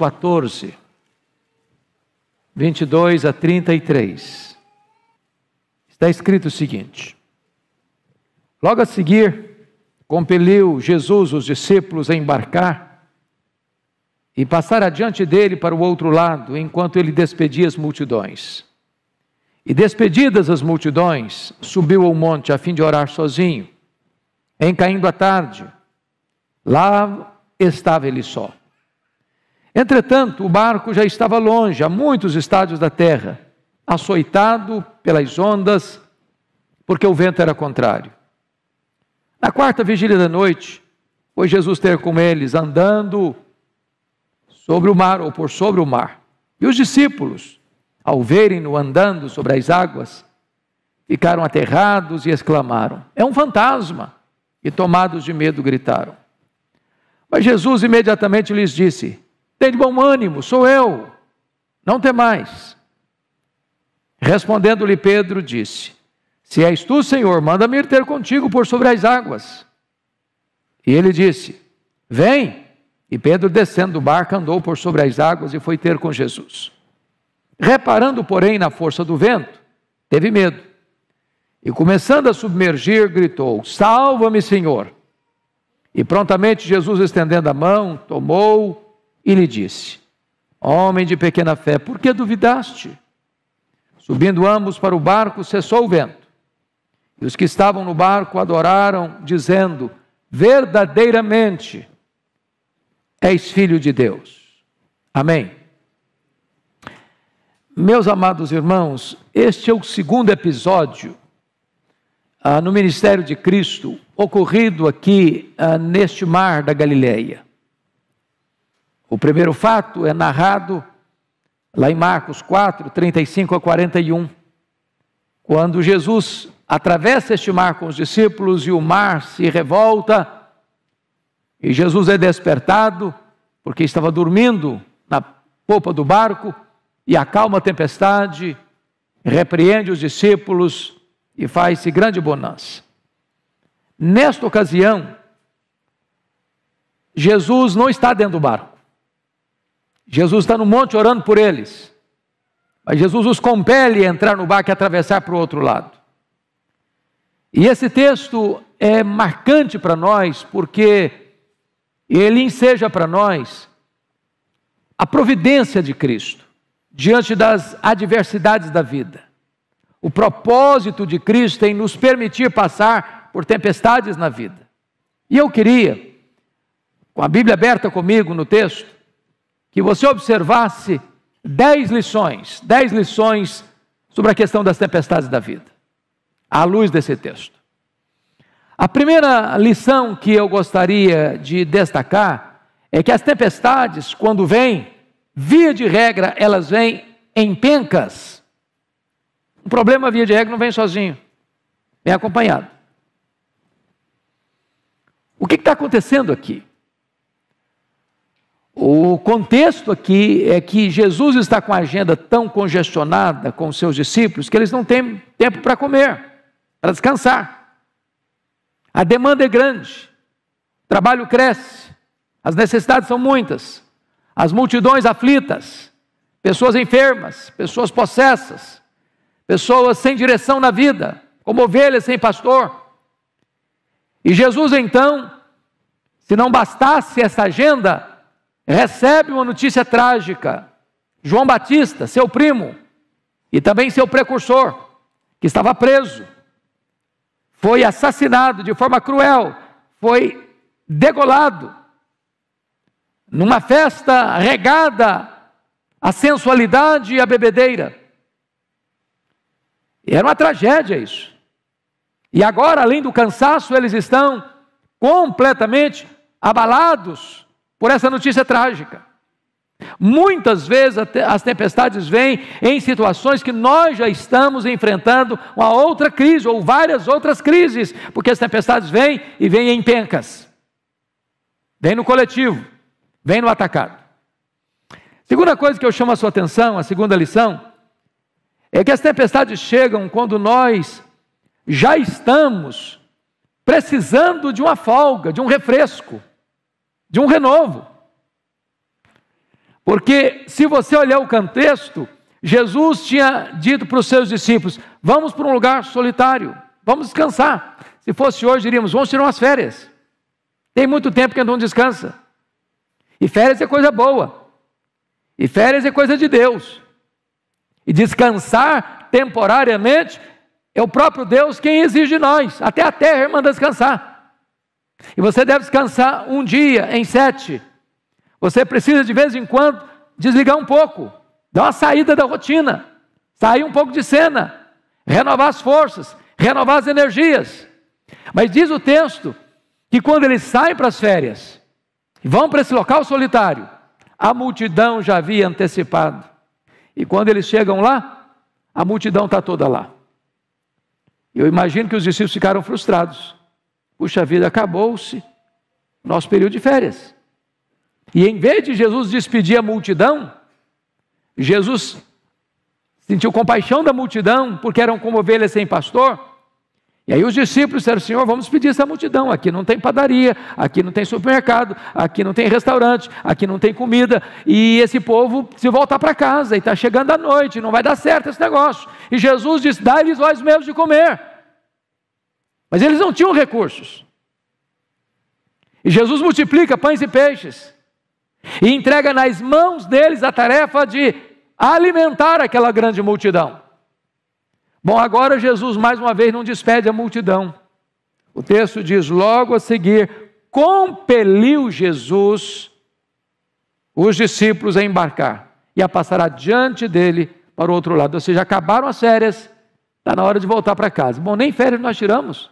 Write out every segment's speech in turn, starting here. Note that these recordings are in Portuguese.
14, 22 a 33, está escrito o seguinte: Logo a seguir, compeliu Jesus os discípulos a embarcar e passar adiante dele para o outro lado, enquanto ele despedia as multidões. E despedidas as multidões, subiu ao monte a fim de orar sozinho. Em caindo a tarde, lá estava ele só. Entretanto, o barco já estava longe, a muitos estádios da terra, açoitado pelas ondas, porque o vento era contrário. Na quarta vigília da noite, foi Jesus ter com eles, andando sobre o mar ou por sobre o mar. E os discípulos, ao verem-no andando sobre as águas, ficaram aterrados e exclamaram: É um fantasma! E tomados de medo, gritaram. Mas Jesus imediatamente lhes disse: tem de bom ânimo, sou eu, não tem mais. Respondendo-lhe Pedro, disse: Se és tu, Senhor, manda-me ir ter contigo por sobre as águas. E ele disse: Vem. E Pedro, descendo do barco, andou por sobre as águas e foi ter com Jesus. Reparando, porém, na força do vento, teve medo. E começando a submergir, gritou: Salva-me, Senhor! E prontamente Jesus, estendendo a mão, tomou e lhe disse: Homem de pequena fé, por que duvidaste? Subindo ambos para o barco, cessou o vento. E os que estavam no barco adoraram, dizendo: Verdadeiramente és filho de Deus. Amém. Meus amados irmãos, este é o segundo episódio ah, no ministério de Cristo ocorrido aqui ah, neste mar da Galileia. O primeiro fato é narrado lá em Marcos 4, 35 a 41, quando Jesus atravessa este mar com os discípulos e o mar se revolta, e Jesus é despertado, porque estava dormindo na popa do barco, e acalma a tempestade, repreende os discípulos e faz-se grande bonança. Nesta ocasião, Jesus não está dentro do barco. Jesus está no monte orando por eles. Mas Jesus os compele a entrar no barco e atravessar para o outro lado. E esse texto é marcante para nós, porque ele enseja para nós a providência de Cristo diante das adversidades da vida. O propósito de Cristo em nos permitir passar por tempestades na vida. E eu queria, com a Bíblia aberta comigo no texto, que você observasse dez lições, dez lições sobre a questão das tempestades da vida, à luz desse texto. A primeira lição que eu gostaria de destacar é que as tempestades, quando vêm, via de regra, elas vêm em pencas. O problema, via de regra, não vem sozinho, vem acompanhado. O que está acontecendo aqui? O contexto aqui é que Jesus está com a agenda tão congestionada com os seus discípulos que eles não têm tempo para comer, para descansar. A demanda é grande, o trabalho cresce, as necessidades são muitas, as multidões aflitas, pessoas enfermas, pessoas possessas, pessoas sem direção na vida, como ovelhas sem pastor. E Jesus então, se não bastasse essa agenda, recebe uma notícia trágica. João Batista, seu primo, e também seu precursor, que estava preso, foi assassinado de forma cruel, foi degolado numa festa regada à sensualidade e à bebedeira. Era uma tragédia isso. E agora, além do cansaço, eles estão completamente abalados por essa notícia trágica. Muitas vezes as tempestades vêm em situações que nós já estamos enfrentando uma outra crise ou várias outras crises, porque as tempestades vêm e vêm em pencas. vêm no coletivo, vêm no atacado. Segunda coisa que eu chamo a sua atenção, a segunda lição, é que as tempestades chegam quando nós já estamos precisando de uma folga, de um refresco de um renovo. Porque se você olhar o contexto, Jesus tinha dito para os seus discípulos: vamos para um lugar solitário, vamos descansar. Se fosse hoje, diríamos: vamos tirar umas férias. Tem muito tempo que não descansa. E férias é coisa boa. E férias é coisa de Deus. E descansar temporariamente é o próprio Deus quem exige de nós. Até a terra, irmã, descansar. E você deve descansar um dia em sete. Você precisa de vez em quando desligar um pouco, dar uma saída da rotina, sair um pouco de cena, renovar as forças, renovar as energias. Mas diz o texto que quando eles saem para as férias, e vão para esse local solitário, a multidão já havia antecipado. E quando eles chegam lá, a multidão está toda lá. Eu imagino que os discípulos ficaram frustrados. Puxa vida, acabou-se nosso período de férias. E em vez de Jesus despedir a multidão, Jesus sentiu compaixão da multidão, porque eram como ovelhas sem pastor. E aí os discípulos disseram: Senhor, vamos pedir essa multidão. Aqui não tem padaria, aqui não tem supermercado, aqui não tem restaurante, aqui não tem comida. E esse povo se voltar para casa e está chegando a noite, não vai dar certo esse negócio. E Jesus disse: Dá-lhes vós mesmos de comer. Mas eles não tinham recursos. E Jesus multiplica pães e peixes e entrega nas mãos deles a tarefa de alimentar aquela grande multidão. Bom, agora Jesus mais uma vez não despede a multidão. O texto diz logo a seguir: compeliu Jesus os discípulos a embarcar e a passar adiante dele para o outro lado. Ou seja, acabaram as férias, está na hora de voltar para casa. Bom, nem férias nós tiramos.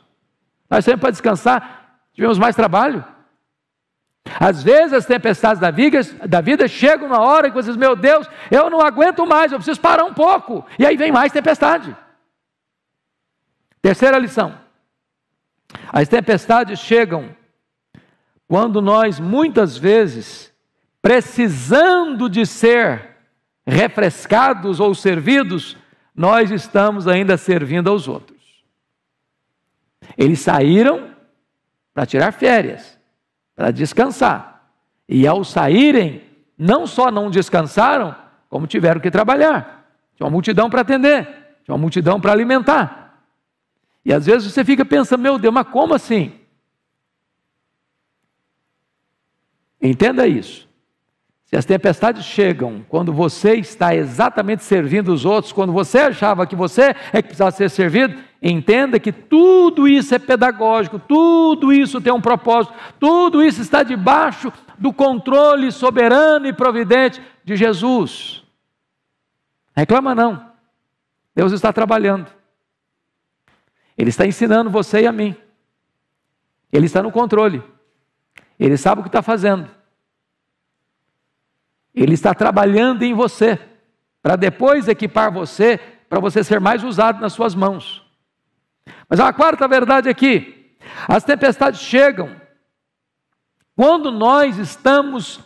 Nós saímos para descansar, tivemos mais trabalho. Às vezes as tempestades da vida, da vida chegam na hora que vocês, meu Deus, eu não aguento mais, eu preciso parar um pouco. E aí vem mais tempestade. Terceira lição: as tempestades chegam quando nós muitas vezes, precisando de ser refrescados ou servidos, nós estamos ainda servindo aos outros. Eles saíram para tirar férias, para descansar. E ao saírem, não só não descansaram, como tiveram que trabalhar. Tinha uma multidão para atender, tinha uma multidão para alimentar. E às vezes você fica pensando, meu Deus, mas como assim? Entenda isso. Se as tempestades chegam quando você está exatamente servindo os outros, quando você achava que você é que precisava ser servido, entenda que tudo isso é pedagógico, tudo isso tem um propósito, tudo isso está debaixo do controle soberano e providente de Jesus. Reclama não. Deus está trabalhando. Ele está ensinando você e a mim. Ele está no controle. Ele sabe o que está fazendo. Ele está trabalhando em você, para depois equipar você, para você ser mais usado nas suas mãos. Mas a quarta verdade aqui: as tempestades chegam quando nós estamos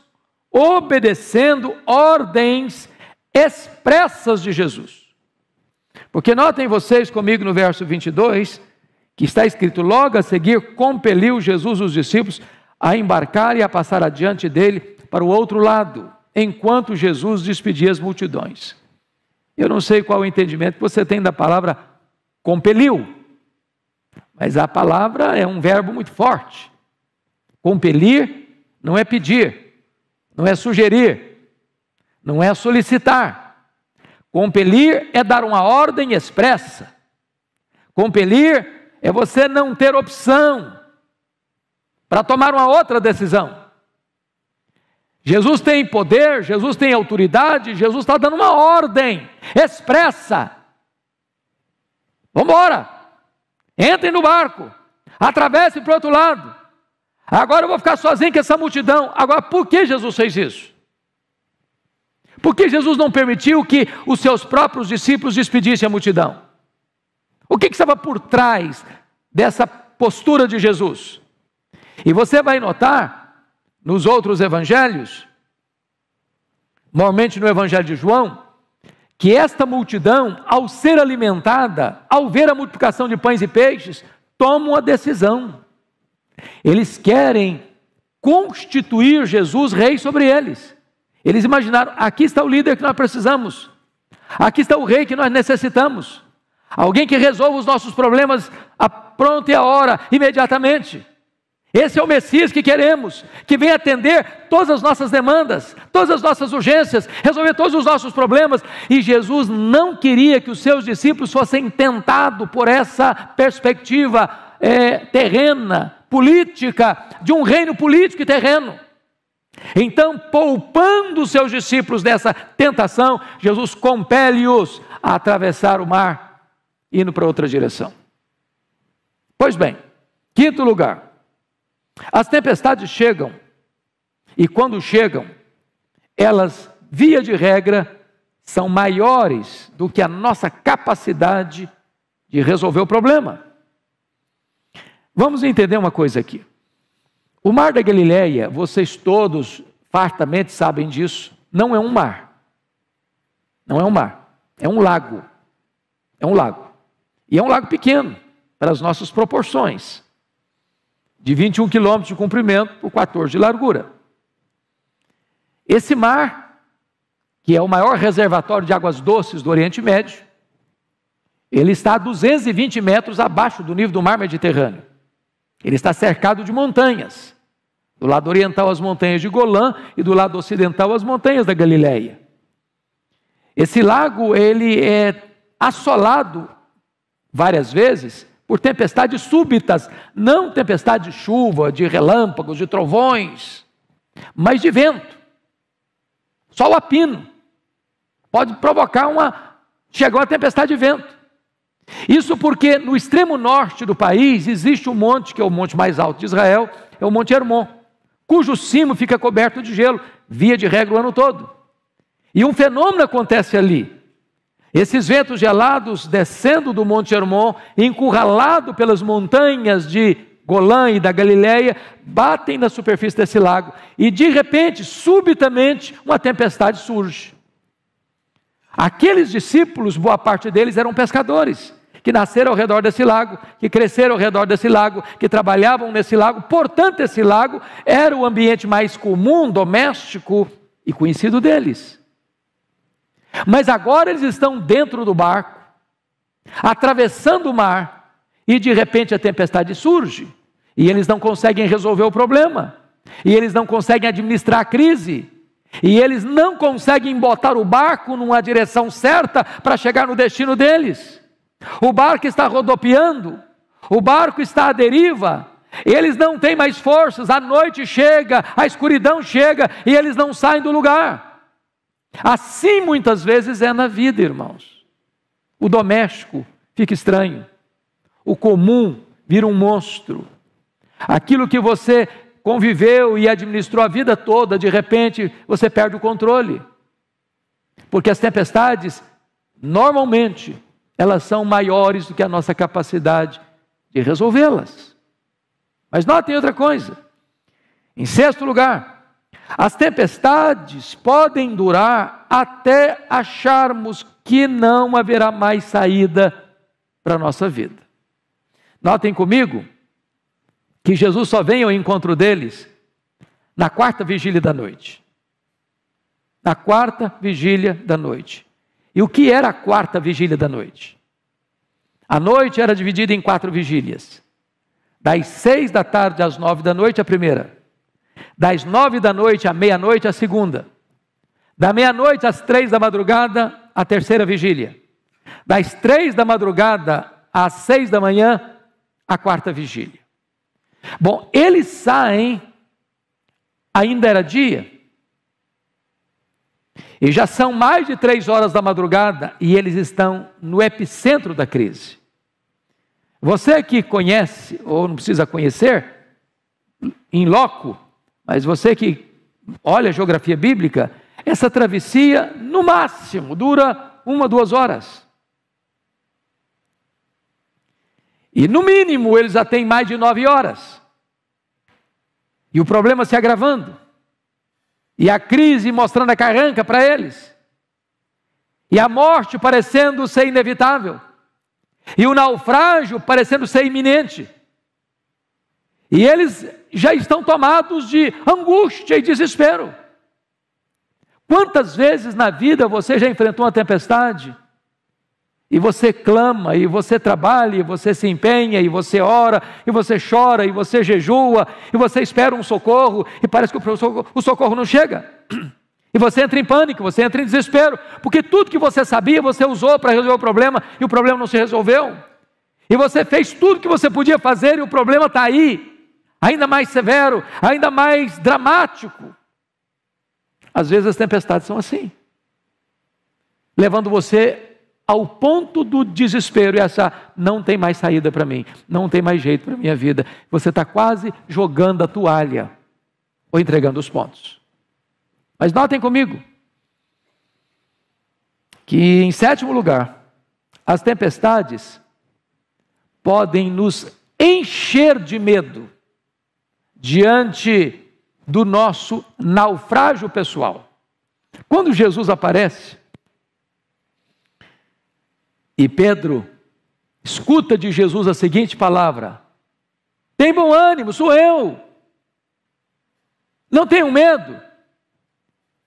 obedecendo ordens expressas de Jesus. Porque notem vocês comigo no verso 22, que está escrito: logo a seguir, compeliu Jesus os discípulos a embarcar e a passar adiante dele para o outro lado enquanto Jesus despedia as multidões. Eu não sei qual o entendimento que você tem da palavra compeliu, mas a palavra é um verbo muito forte. Compelir não é pedir, não é sugerir, não é solicitar. Compelir é dar uma ordem expressa. Compelir é você não ter opção para tomar uma outra decisão. Jesus tem poder, Jesus tem autoridade, Jesus está dando uma ordem expressa. Vamos embora. Entrem no barco. Atravessem para o outro lado. Agora eu vou ficar sozinho com essa multidão. Agora, por que Jesus fez isso? Por que Jesus não permitiu que os seus próprios discípulos despedissem a multidão? O que, que estava por trás dessa postura de Jesus? E você vai notar nos outros evangelhos, normalmente no evangelho de João, que esta multidão, ao ser alimentada, ao ver a multiplicação de pães e peixes, toma uma decisão. Eles querem constituir Jesus rei sobre eles. Eles imaginaram: aqui está o líder que nós precisamos, aqui está o rei que nós necessitamos, alguém que resolva os nossos problemas a pronta e a hora, imediatamente. Esse é o Messias que queremos, que vem atender todas as nossas demandas, todas as nossas urgências, resolver todos os nossos problemas. E Jesus não queria que os seus discípulos fossem tentados por essa perspectiva é, terrena, política, de um reino político e terreno. Então, poupando os seus discípulos dessa tentação, Jesus compele-os a atravessar o mar, indo para outra direção. Pois bem, quinto lugar as tempestades chegam, e quando chegam, elas, via de regra, são maiores do que a nossa capacidade de resolver o problema. Vamos entender uma coisa aqui. O mar da Galileia, vocês todos fartamente sabem disso, não é um mar. Não é um mar, é um lago. É um lago. E é um lago pequeno, para as nossas proporções de 21 quilômetros de comprimento por 14 de largura. Esse mar, que é o maior reservatório de águas doces do Oriente Médio, ele está a 220 metros abaixo do nível do mar Mediterrâneo. Ele está cercado de montanhas. Do lado oriental, as montanhas de Golã, e do lado ocidental, as montanhas da Galileia. Esse lago, ele é assolado várias vezes por tempestades súbitas, não tempestade de chuva, de relâmpagos, de trovões, mas de vento. Sol a pino pode provocar uma chegou a tempestade de vento. Isso porque no extremo norte do país existe um monte que é o monte mais alto de Israel, é o Monte Hermon, cujo cimo fica coberto de gelo, via de regra o ano todo. E um fenômeno acontece ali, esses ventos gelados descendo do Monte Hermon, encurralado pelas montanhas de Golã e da Galileia, batem na superfície desse lago e de repente, subitamente, uma tempestade surge. Aqueles discípulos, boa parte deles eram pescadores, que nasceram ao redor desse lago, que cresceram ao redor desse lago, que trabalhavam nesse lago, portanto, esse lago era o ambiente mais comum, doméstico e conhecido deles. Mas agora eles estão dentro do barco, atravessando o mar, e de repente a tempestade surge, e eles não conseguem resolver o problema, e eles não conseguem administrar a crise, e eles não conseguem botar o barco numa direção certa para chegar no destino deles. O barco está rodopiando, o barco está à deriva, eles não têm mais forças, a noite chega, a escuridão chega e eles não saem do lugar. Assim muitas vezes é na vida, irmãos. O doméstico fica estranho, o comum vira um monstro. Aquilo que você conviveu e administrou a vida toda, de repente você perde o controle. Porque as tempestades, normalmente, elas são maiores do que a nossa capacidade de resolvê-las. Mas notem outra coisa. Em sexto lugar, as tempestades podem durar até acharmos que não haverá mais saída para a nossa vida. Notem comigo que Jesus só vem ao encontro deles na quarta vigília da noite. Na quarta vigília da noite. E o que era a quarta vigília da noite? A noite era dividida em quatro vigílias. Das seis da tarde às nove da noite, a primeira das nove da noite à meia-noite, a segunda. Da meia-noite às três da madrugada, a terceira vigília. Das três da madrugada às seis da manhã, a quarta vigília. Bom, eles saem, ainda era dia, e já são mais de três horas da madrugada e eles estão no epicentro da crise. Você que conhece, ou não precisa conhecer, em loco, mas você que olha a geografia bíblica, essa travessia, no máximo, dura uma, duas horas. E no mínimo eles já têm mais de nove horas. E o problema se agravando. E a crise mostrando a carranca para eles. E a morte parecendo ser inevitável. E o naufrágio parecendo ser iminente. E eles já estão tomados de angústia e desespero. Quantas vezes na vida você já enfrentou uma tempestade? E você clama, e você trabalha, e você se empenha, e você ora, e você chora, e você jejua, e você espera um socorro, e parece que o socorro não chega. E você entra em pânico, você entra em desespero, porque tudo que você sabia você usou para resolver o problema e o problema não se resolveu. E você fez tudo que você podia fazer e o problema está aí ainda mais severo, ainda mais dramático. Às vezes as tempestades são assim, levando você ao ponto do desespero e achar: não tem mais saída para mim, não tem mais jeito para minha vida. Você está quase jogando a toalha ou entregando os pontos. Mas notem comigo que, em sétimo lugar, as tempestades podem nos encher de medo diante do nosso naufrágio pessoal. Quando Jesus aparece e Pedro escuta de Jesus a seguinte palavra: Tem bom ânimo, sou eu. Não tenho medo.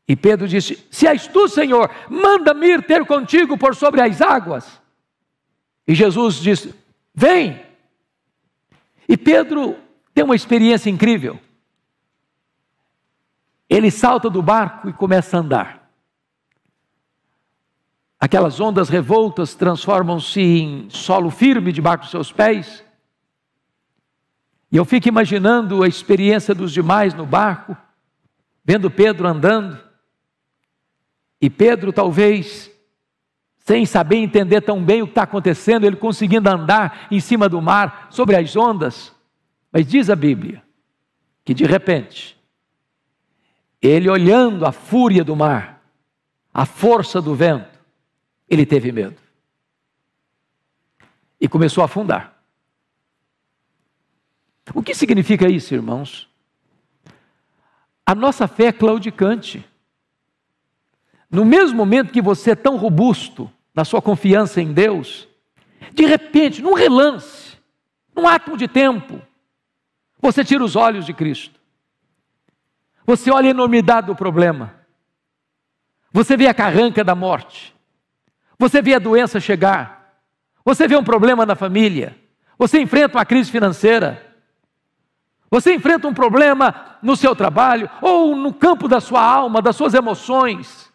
E Pedro disse: Se és tu, Senhor, manda-me ir ter contigo por sobre as águas. E Jesus disse: Vem. E Pedro tem uma experiência incrível. Ele salta do barco e começa a andar. Aquelas ondas revoltas transformam-se em solo firme debaixo dos seus pés. E eu fico imaginando a experiência dos demais no barco, vendo Pedro andando. E Pedro, talvez, sem saber entender tão bem o que está acontecendo, ele conseguindo andar em cima do mar, sobre as ondas. Mas diz a Bíblia que de repente, ele olhando a fúria do mar, a força do vento, ele teve medo e começou a afundar. O que significa isso, irmãos? A nossa fé é claudicante. No mesmo momento que você é tão robusto na sua confiança em Deus, de repente, num relance, num átomo de tempo, você tira os olhos de Cristo. Você olha a enormidade do problema. Você vê a carranca da morte. Você vê a doença chegar. Você vê um problema na família. Você enfrenta uma crise financeira. Você enfrenta um problema no seu trabalho ou no campo da sua alma, das suas emoções.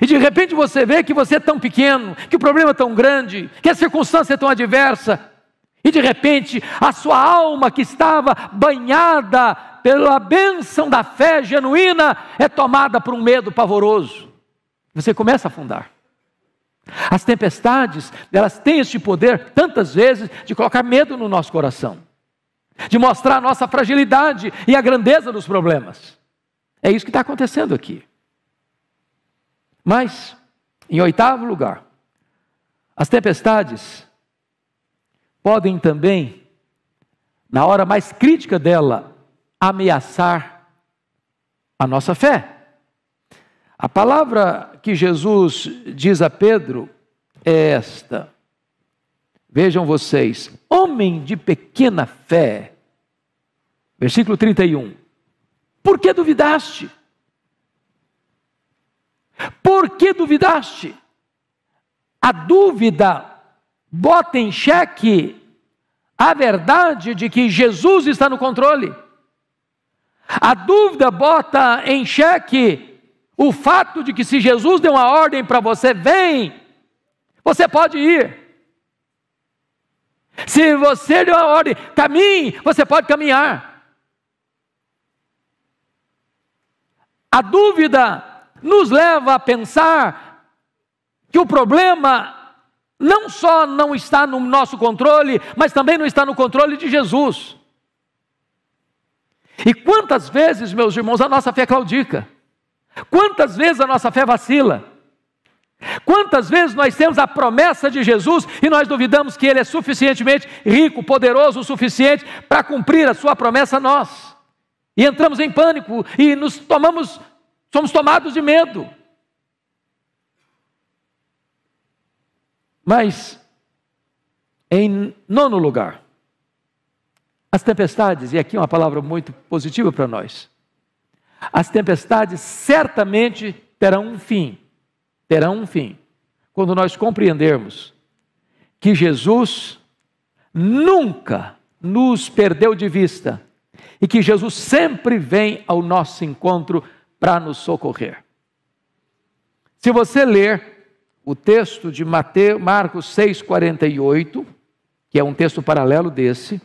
E de repente você vê que você é tão pequeno, que o problema é tão grande, que a circunstância é tão adversa, e de repente, a sua alma que estava banhada pela bênção da fé genuína é tomada por um medo pavoroso. Você começa a afundar. As tempestades, elas têm este poder, tantas vezes, de colocar medo no nosso coração, de mostrar a nossa fragilidade e a grandeza dos problemas. É isso que está acontecendo aqui. Mas, em oitavo lugar, as tempestades podem também, na hora mais crítica dela, ameaçar a nossa fé. A palavra que Jesus diz a Pedro é esta. Vejam vocês, homem de pequena fé. Versículo 31. Por que duvidaste? Por que duvidaste? A dúvida bota em xeque a verdade de que Jesus está no controle. A dúvida bota em xeque o fato de que se Jesus deu uma ordem para você, vem, você pode ir. Se você deu uma ordem, caminhe, você pode caminhar. A dúvida nos leva a pensar que o problema não só não está no nosso controle, mas também não está no controle de Jesus. E quantas vezes, meus irmãos, a nossa fé claudica? Quantas vezes a nossa fé vacila? Quantas vezes nós temos a promessa de Jesus e nós duvidamos que Ele é suficientemente rico, poderoso o suficiente para cumprir a Sua promessa a nós? E entramos em pânico e nos tomamos, somos tomados de medo. Mas, em nono lugar, as tempestades, e aqui é uma palavra muito positiva para nós, as tempestades certamente terão um fim, terão um fim, quando nós compreendermos que Jesus nunca nos perdeu de vista e que Jesus sempre vem ao nosso encontro para nos socorrer. Se você ler o texto de Mateus, Marcos 6,48, que é um texto paralelo desse,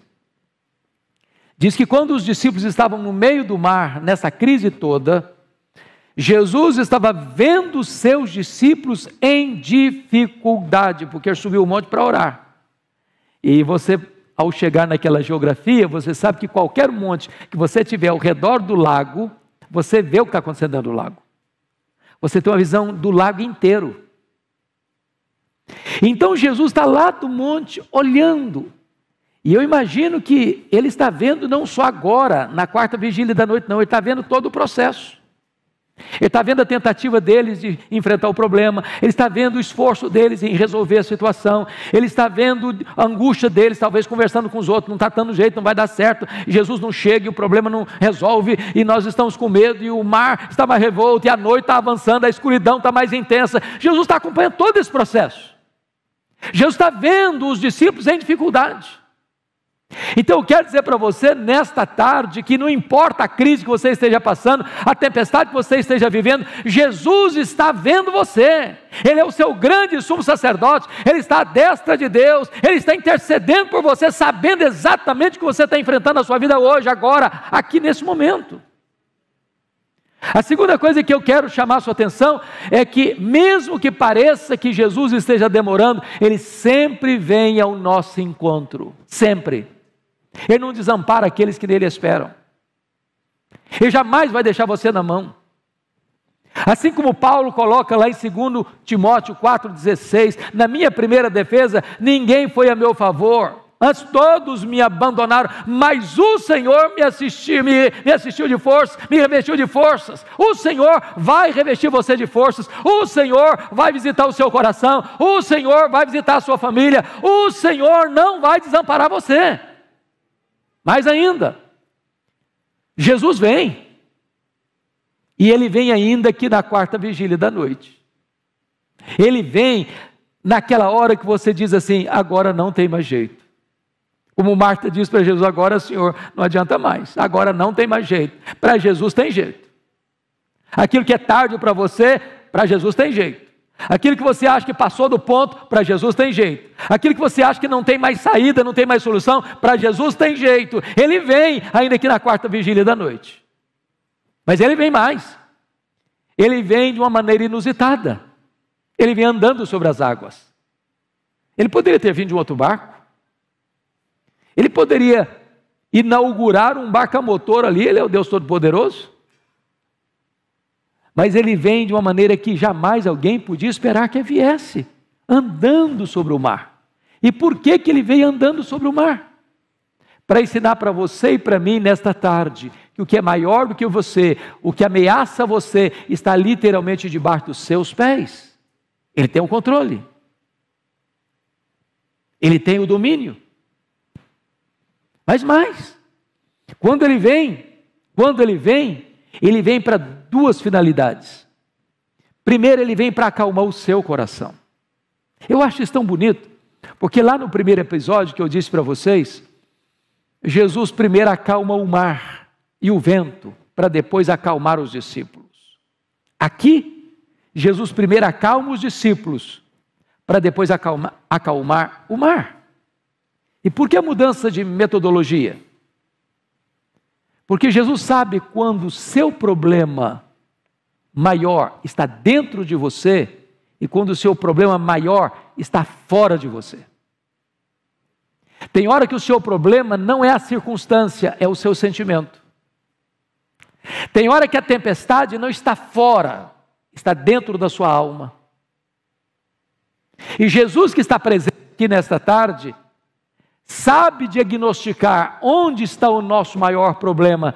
diz que quando os discípulos estavam no meio do mar, nessa crise toda, Jesus estava vendo seus discípulos em dificuldade, porque subiu o monte para orar. E você, ao chegar naquela geografia, você sabe que qualquer monte que você tiver ao redor do lago, você vê o que está acontecendo no lago. Você tem uma visão do lago inteiro. Então Jesus está lá do monte olhando. E eu imagino que ele está vendo não só agora, na quarta vigília da noite, não, ele está vendo todo o processo. Ele está vendo a tentativa deles de enfrentar o problema, ele está vendo o esforço deles em resolver a situação, ele está vendo a angústia deles, talvez conversando com os outros, não está dando jeito, não vai dar certo, Jesus não chega e o problema não resolve, e nós estamos com medo, e o mar está mais revolto, e a noite está avançando, a escuridão está mais intensa. Jesus está acompanhando todo esse processo. Jesus está vendo os discípulos em dificuldade. Então eu quero dizer para você nesta tarde que não importa a crise que você esteja passando, a tempestade que você esteja vivendo, Jesus está vendo você. Ele é o seu grande sumo sacerdote, ele está à destra de Deus, ele está intercedendo por você, sabendo exatamente o que você está enfrentando na sua vida hoje, agora, aqui nesse momento. A segunda coisa que eu quero chamar sua atenção é que, mesmo que pareça que Jesus esteja demorando, ele sempre vem ao nosso encontro. Sempre. Ele não desampara aqueles que nele esperam. Ele jamais vai deixar você na mão. Assim como Paulo coloca lá em 2 Timóteo 4,16: Na minha primeira defesa, ninguém foi a meu favor. Antes todos me abandonaram, mas o Senhor me assistiu, me, me assistiu de forças, me revestiu de forças. O Senhor vai revestir você de forças. O Senhor vai visitar o seu coração. O Senhor vai visitar a sua família. O Senhor não vai desamparar você. Mais ainda, Jesus vem. E ele vem ainda aqui na quarta vigília da noite. Ele vem naquela hora que você diz assim: agora não tem mais jeito como Marta disse para Jesus: agora, Senhor, não adianta mais, agora não tem mais jeito. Para Jesus tem jeito. Aquilo que é tarde para você, para Jesus tem jeito. Aquilo que você acha que passou do ponto, para Jesus tem jeito. Aquilo que você acha que não tem mais saída, não tem mais solução, para Jesus tem jeito. Ele vem, ainda aqui na quarta vigília da noite. Mas ele vem mais. Ele vem de uma maneira inusitada. Ele vem andando sobre as águas. Ele poderia ter vindo de um outro barco. Ele poderia inaugurar um barco motor ali, ele é o Deus Todo-Poderoso. Mas ele vem de uma maneira que jamais alguém podia esperar que viesse, andando sobre o mar. E por que, que ele veio andando sobre o mar? Para ensinar para você e para mim nesta tarde que o que é maior do que você, o que ameaça você, está literalmente debaixo dos seus pés. Ele tem o controle, ele tem o domínio. Mas mais, quando ele vem, quando ele vem, ele vem para duas finalidades. Primeiro, ele vem para acalmar o seu coração. Eu acho isso tão bonito, porque lá no primeiro episódio que eu disse para vocês, Jesus primeiro acalma o mar e o vento, para depois acalmar os discípulos. Aqui, Jesus primeiro acalma os discípulos, para depois acalmar o mar. E por que a mudança de metodologia? Porque Jesus sabe quando o seu problema maior está dentro de você e quando o seu problema maior está fora de você. Tem hora que o seu problema não é a circunstância, é o seu sentimento. Tem hora que a tempestade não está fora, está dentro da sua alma. E Jesus que está presente aqui nesta tarde, sabe diagnosticar onde está o nosso maior problema,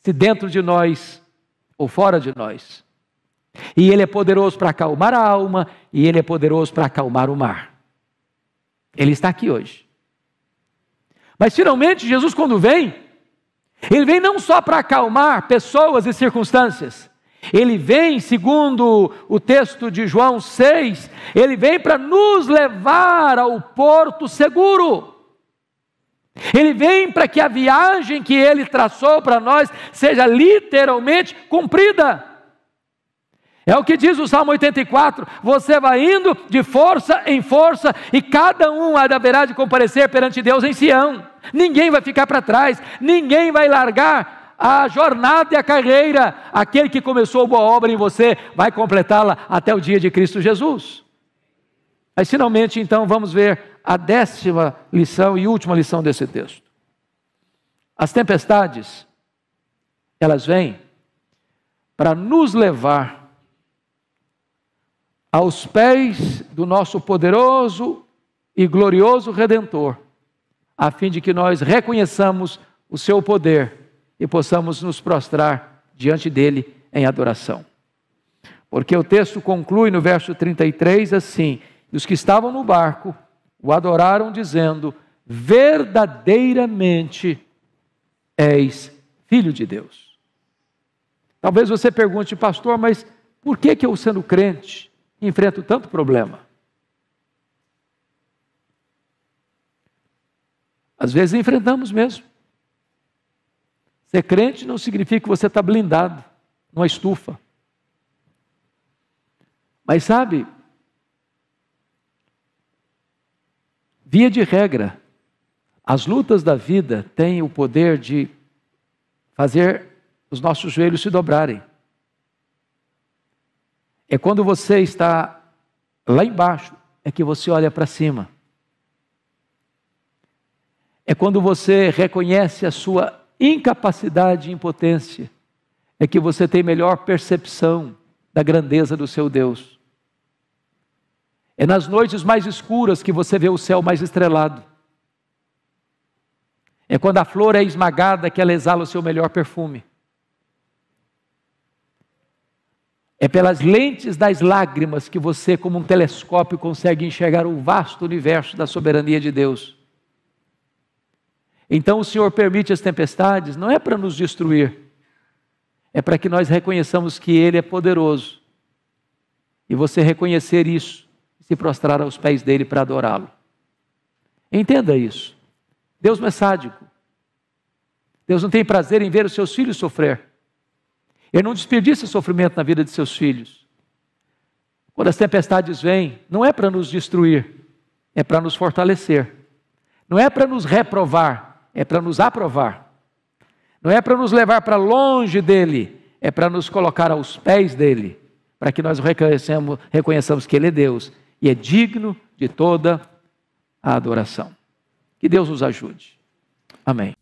se dentro de nós ou fora de nós. E Ele é poderoso para acalmar a alma, e Ele é poderoso para acalmar o mar. Ele está aqui hoje. Mas finalmente, Jesus, quando vem, Ele vem não só para acalmar pessoas e circunstâncias, ele vem, segundo o texto de João 6, ele vem para nos levar ao porto seguro. Ele vem para que a viagem que ele traçou para nós seja literalmente cumprida. É o que diz o Salmo 84: você vai indo de força em força, e cada um haverá de comparecer perante Deus em Sião. Ninguém vai ficar para trás, ninguém vai largar a jornada e a carreira. Aquele que começou boa obra em você vai completá-la até o dia de Cristo Jesus. Mas finalmente, então, vamos ver a décima lição e última lição desse texto. As tempestades, elas vêm para nos levar aos pés do nosso poderoso e glorioso Redentor, a fim de que nós reconheçamos o seu poder e possamos nos prostrar diante dele em adoração. Porque o texto conclui no verso 33 assim: os que estavam no barco o adoraram dizendo: verdadeiramente és filho de Deus. Talvez você pergunte, pastor, mas por que, que eu, sendo crente, enfrento tanto problema? Às vezes enfrentamos mesmo. Ser crente não significa que você está blindado numa estufa. Mas sabe, Via de regra, as lutas da vida têm o poder de fazer os nossos joelhos se dobrarem. É quando você está lá embaixo, é que você olha para cima. É quando você reconhece a sua incapacidade e impotência, é que você tem melhor percepção da grandeza do seu Deus. É nas noites mais escuras que você vê o céu mais estrelado. É quando a flor é esmagada que ela exala o seu melhor perfume. É pelas lentes das lágrimas que você, como um telescópio, consegue enxergar o vasto universo da soberania de Deus. Então o Senhor permite as tempestades, não é para nos destruir, é para que nós reconheçamos que Ele é poderoso. E você reconhecer isso se prostrar aos pés dele para adorá-lo. Entenda isso. Deus não é sádico. Deus não tem prazer em ver os seus filhos sofrer. Ele não desperdiça sofrimento na vida de seus filhos. Quando as tempestades vêm, não é para nos destruir, é para nos fortalecer. Não é para nos reprovar, é para nos aprovar. Não é para nos levar para longe dele, é para nos colocar aos pés dele, para que nós reconheçamos, reconheçamos que ele é Deus e é digno de toda a adoração. Que Deus nos ajude. Amém.